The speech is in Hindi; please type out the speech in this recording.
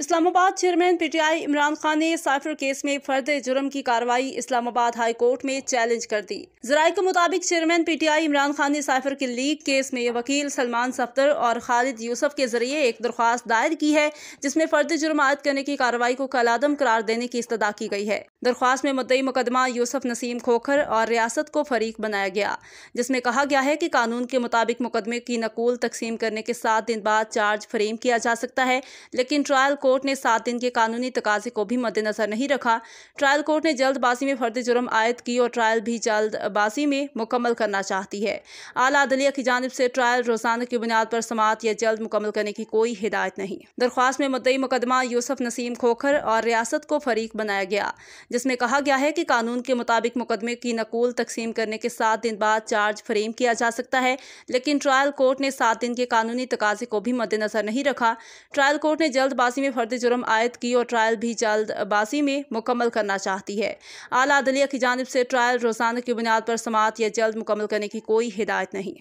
इस्लामाबाद चेयरमैन पीटीआई इमरान खान ने साइफर केस में फर्द जुर्म की कार्रवाई इस्लामाबाद हाई कोर्ट में चैलेंज कर दी जराये के मुताबिक चेयरमैन पीटीआई इमरान खान ने साइफर के लीक केस में वकील सलमान सफ्तर और खालिद यूसुफ के जरिए एक दरख्वास्त दायर की है जिसमें फर्द जुर्म आयद करने की कार्रवाई को कलादम करार देने की इस्तः की गई है दरख्वास्त में मुद्दई मुकदमा यूसफ नसीम खोखर और रियासत को फरीक बनाया गया जिसमें कहा गया है कि कानून के मुताबिक मुकदमे की नकूल तकसीम करने के सात दिन बाद चार्ज फ्रेम किया जा सकता है लेकिन ट्रायल कोर्ट ने सात दिन के कानूनी तकाजे को भी मद्देनजर नहीं रखा ट्रायल कोर्ट ने जल्दबाजी में फर्द जुर्म आयद की और ट्रायल भी जल्दबाजी में मुकम्मल करना चाहती है आला अदलिया की जानब से ट्रायल रोजाना की बुनियाद पर समात या जल्द मुकम्मल करने की कोई हिदायत नहीं दरख्वास्त में मुद्दई मुकदमा यूसफ नसीम खोखर और रियासत को फरीक बनाया गया जिसमें कहा गया है कि कानून के मुताबिक मुकदमे की नकूल तकसीम करने के सात दिन बाद चार्ज फ्रेम किया जा सकता है लेकिन ट्रायल कोर्ट ने सात दिन के कानूनी तकाजे को भी मद्देनजर नहीं रखा ट्रायल कोर्ट ने जल्दबाजी में फर्द जुर्म आयद की और ट्रायल भी जल्दबाजी में मुकम्मल करना चाहती है आला अदलिया की जानब से ट्रायल रोजाना की बुनियाद पर समात या जल्द मुकम्मल करने की कोई हिदायत नहीं